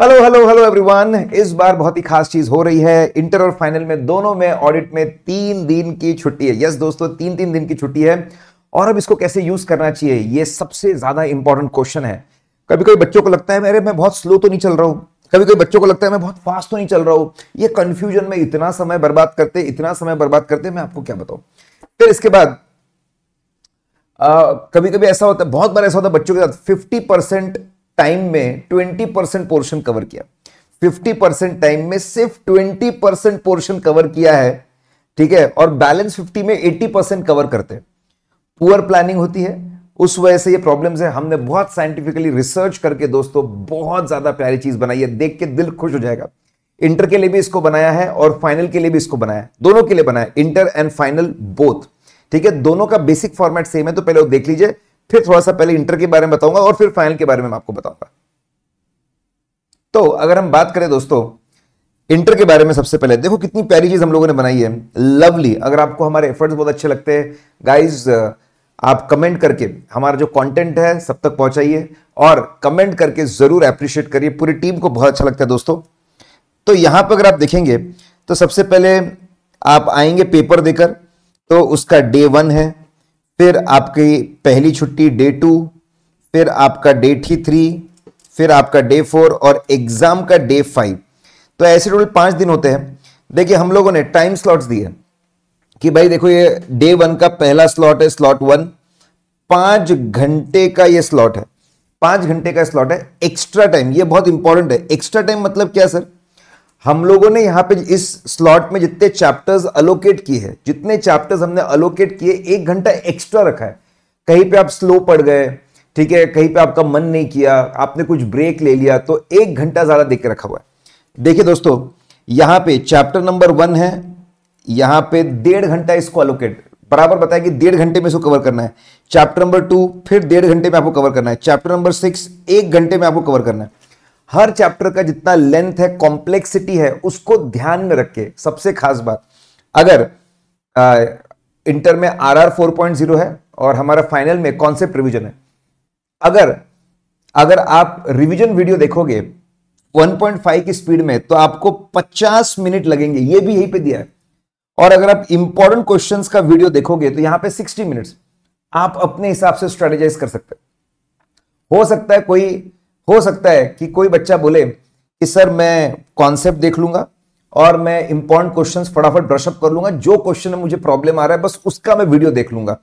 hello hello hello everyone इस बार बहुत ही खास चीज हो रही है इंटर और फाइनल में दोनों में ऑडिट में तीन दिन की छुट्टी है यस दोस्तों तीन तीन दिन की छुट्टी है और अब इसको कैसे यूज करना चाहिए ये सबसे ज्यादा इंपॉर्टेंट क्वेश्चन है कभी कभी बच्चों को लगता है मेरे मैं बहुत स्लो तो नहीं चल रहा हूँ कभी कभी बच्चों को लगता है मैं बहुत फास्ट तो नहीं चल रहा हूँ ये कंफ्यूजन में इतना समय बर्बाद करते इतना समय बर्बाद करते मैं आपको क्या बताऊँ फिर इसके बाद आ, कभी कभी ऐसा होता है बहुत बार ऐसा होता है बच्चों के साथ फिफ्टी परसेंट टाइम में 20 परसेंट पोर्शन कवर किया 50 परसेंट टाइम में सिर्फ 20 परसेंट पोर्शन कवर किया है ठीक है और बैलेंस 50 में 80 परसेंट कवर करते हैं पुअर प्लानिंग होती है उस वजह से ये प्रॉब्लम्स है हमने बहुत साइंटिफिकली रिसर्च करके दोस्तों बहुत ज्यादा प्यारी चीज बनाई है देख के दिल खुश हो जाएगा इंटर के लिए भी इसको बनाया है और फाइनल के लिए भी इसको बनाया है दोनों के लिए बनाया इंटर एंड फाइनल बोथ ठीक है दोनों का बेसिक फॉर्मेट सेम है तो पहले वो देख लीजिए फिर थोड़ा सा पहले इंटर के बारे में बताऊंगा और फिर फाइनल के बारे में आपको बताऊंगा तो अगर हम बात करें दोस्तों इंटर के बारे में सबसे पहले देखो कितनी प्यारी चीज हम लोगों ने बनाई है लवली अगर आपको हमारे एफर्ट्स बहुत अच्छे लगते हैं गाइज आप कमेंट करके हमारा जो कंटेंट है सब तक पहुंचाइए और कमेंट करके जरूर अप्रिशिएट करिए पूरी टीम को बहुत अच्छा लगता है दोस्तों तो यहां पर अगर आप देखेंगे तो सबसे पहले आप आएंगे पेपर देकर तो उसका डे वन है फिर आपकी पहली छुट्टी डे टू फिर आपका डे टी थ्री फिर आपका डे फोर और एग्जाम का डे फाइव तो ऐसे टोटल पांच दिन होते हैं देखिए हम लोगों ने टाइम स्लॉट्स दिए कि भाई देखो ये डे वन का पहला स्लॉट है स्लॉट वन पांच घंटे का ये स्लॉट है पांच घंटे का स्लॉट है एक्स्ट्रा टाइम ये बहुत इंपॉर्टेंट है एक्स्ट्रा टाइम मतलब क्या सर हम लोगों ने यहाँ पे इस स्लॉट में जितने चैप्टर्स अलोकेट किए हैं जितने चैप्टर्स हमने अलोकेट किए एक घंटा एक्स्ट्रा रखा है कहीं पे आप स्लो पड़ गए ठीक है कहीं पे आपका मन नहीं किया आपने कुछ ब्रेक ले लिया तो एक घंटा ज़्यादा देख के रखा हुआ है देखिए दोस्तों यहाँ पे चैप्टर नंबर वन है यहाँ पे डेढ़ घंटा इसको अलोकेट बराबर बताया कि डेढ़ घंटे में इसको कवर करना है चैप्टर नंबर टू फिर डेढ़ घंटे में आपको कवर करना है चैप्टर नंबर सिक्स एक घंटे में आपको कवर करना है हर चैप्टर का जितना लेंथ है कॉम्प्लेक्सिटी है उसको ध्यान में रखे सबसे खास बात अगर आ, इंटर में आर आर फोर पॉइंट है और हमारा फाइनल में कॉन्सेप्ट रिवीजन है अगर अगर आप रिवीजन वीडियो देखोगे 1.5 की स्पीड में तो आपको 50 मिनट लगेंगे ये भी यहीं पे दिया है और अगर आप इंपॉर्टेंट क्वेश्चन का वीडियो देखोगे तो यहां पर सिक्सटी मिनट्स आप अपने हिसाब से स्ट्रेटेजाइज कर सकते हो सकता है कोई हो सकता है कि कोई बच्चा बोले कि सर मैं कॉन्सेप्ट देख लूंगा और मैं इंपॉर्टेंट क्वेश्चन फटाफट ब्रशअप कर लूंगा जो क्वेश्चन में मुझे प्रॉब्लम आ रहा है बस उसका मैं वीडियो देख लूंगा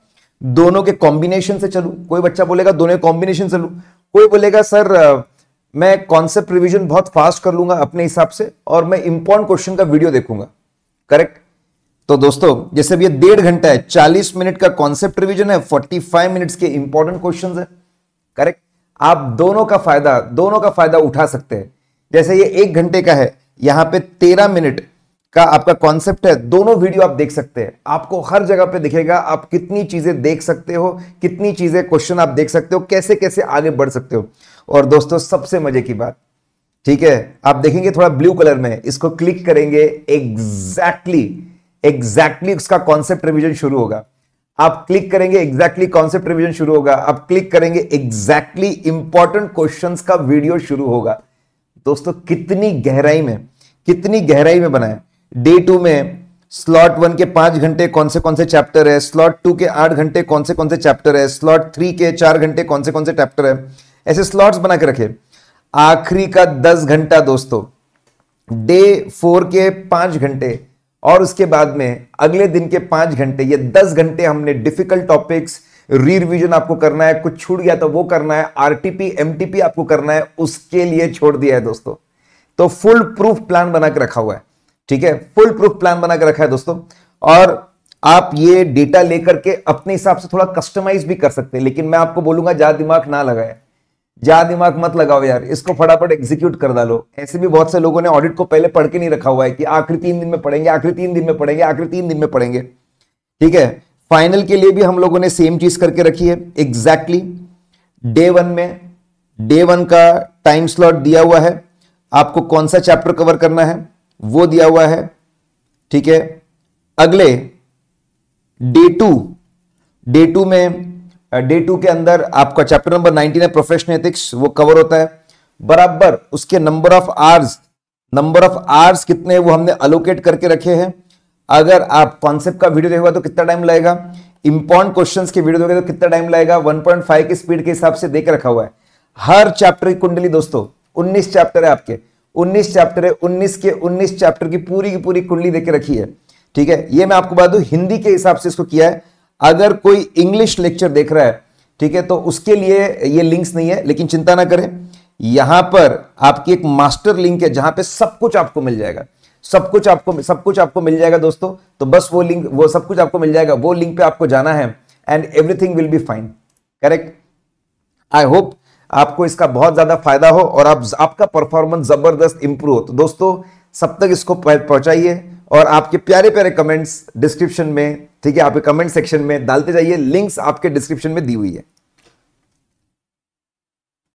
दोनों के कॉम्बिनेशन से चलू कोई बच्चा बोलेगा दोनों कॉम्बिनेशन से लू कोई बोलेगा सर मैं कॉन्सेप्ट रिविजन बहुत फास्ट कर लूंगा अपने हिसाब से और मैं इंपॉर्टेंट क्वेश्चन का वीडियो देखूंगा करेक्ट तो दोस्तों जैसे अभी डेढ़ घंटा है चालीस मिनट का कॉन्सेप्ट रिविजन है फोर्टी फाइव मिनट्स के इंपॉर्टेंट क्वेश्चन है करेक्ट आप दोनों का फायदा दोनों का फायदा उठा सकते हैं जैसे ये एक घंटे का है यहां पे तेरह मिनट का आपका कॉन्सेप्ट है दोनों वीडियो आप देख सकते हैं आपको हर जगह पे दिखेगा आप कितनी चीजें देख सकते हो कितनी चीजें क्वेश्चन आप देख सकते हो कैसे कैसे आगे बढ़ सकते हो और दोस्तों सबसे मजे की बात ठीक है आप देखेंगे थोड़ा ब्लू कलर में इसको क्लिक करेंगे एग्जैक्टली exactly, एग्जैक्टली exactly उसका कॉन्सेप्ट रिविजन शुरू होगा आप क्लिक करेंगे एग्जैक्टली कॉन्सेप्ट रिवीजन शुरू होगा आप क्लिक करेंगे एग्जैक्टली इंपॉर्टेंट क्वेश्चंस का वीडियो शुरू होगा दोस्तों कितनी गहराई में कितनी गहराई में बनाए डे टू में स्लॉट वन के पांच घंटे कौन से कौन से चैप्टर है स्लॉट टू के आठ घंटे कौन से कौन से चैप्टर है स्लॉट थ्री के चार घंटे कौन से कौन से चैप्टर है ऐसे स्लॉट्स बना के रखे आखिरी का दस घंटा दोस्तों डे फोर के पांच घंटे और उसके बाद में अगले दिन के पांच घंटे या दस घंटे हमने डिफिकल्ट टॉपिक्स री रिविजन आपको करना है कुछ छूट गया तो वो करना है आरटीपी एमटीपी आपको करना है उसके लिए छोड़ दिया है दोस्तों तो फुल प्रूफ प्लान बना के रखा हुआ है ठीक है फुल प्रूफ प्लान बना के रखा है दोस्तों और आप ये डेटा लेकर के अपने हिसाब से थोड़ा कस्टमाइज भी कर सकते हैं लेकिन मैं आपको बोलूंगा ज्यादा दिमाग ना लगाए ज्यादा दिमाग मत लगाओ यार इसको फटाफट एग्जीक्यूट कर डालो ऐसे भी बहुत से लोगों ने ऑडिट को पहले पढ़ के नहीं रखा हुआ है कि आखिरी तीन दिन में पढ़ेंगे आखिरी तीन दिन में पढ़ेंगे आखिरी तीन दिन में पढ़ेंगे ठीक है फाइनल के लिए भी हम लोगों ने सेम चीज करके रखी है एग्जैक्टली डे वन में डे वन का टाइम स्लॉट दिया हुआ है आपको कौन सा चैप्टर कवर करना है वो दिया हुआ है ठीक है अगले डे टू डे टू में डे टू के अंदर आपका चैप्टर नंबर नाइनटीन है प्रोफेशनल एथिक्स वो कवर होता है बराबर उसके number of hours number of hours कितने वो हमने अलोकेट करके रखे हैं अगर आप कॉन्सेप्ट का वीडियो देखोगे तो कितना टाइम लगेगा इंपॉर्टेंट क्वेश्चंस के वीडियो देखोगे तो कितना टाइम लगेगा 1.5 की स्पीड के हिसाब से देख रखा हुआ है हर चैप्टर की कुंडली दोस्तों 19 चैप्टर है आपके 19 चैप्टर है 19 के 19 चैप्टर की पूरी की पूरी कुंडली देख रखी है ठीक है ये मैं आपको बता दू हिंदी के हिसाब से इसको किया है अगर कोई इंग्लिश लेक्चर देख रहा है ठीक है तो उसके लिए ये लिंक्स नहीं है लेकिन चिंता ना करें यहां पर आपकी एक मास्टर लिंक है जहां पे सब कुछ आपको मिल जाएगा सब कुछ आपको सब कुछ आपको मिल जाएगा दोस्तों तो बस वो लिंक वो सब कुछ आपको मिल जाएगा वो लिंक पे आपको जाना है and everything will be fine correct I hope आपको इसका बहुत ज्यादा फायदा हो और आप आपका परफॉर्मेंस जबरदस्त इंप्रूव हो तो दोस्तों सब तक इसको पहुंचाइए और आपके प्यारे प्यारे कमेंट्स डिस्क्रिप्शन में ठीक है आपके कमेंट सेक्शन में डालते जाइए लिंक्स आपके डिस्क्रिप्शन में दी हुई है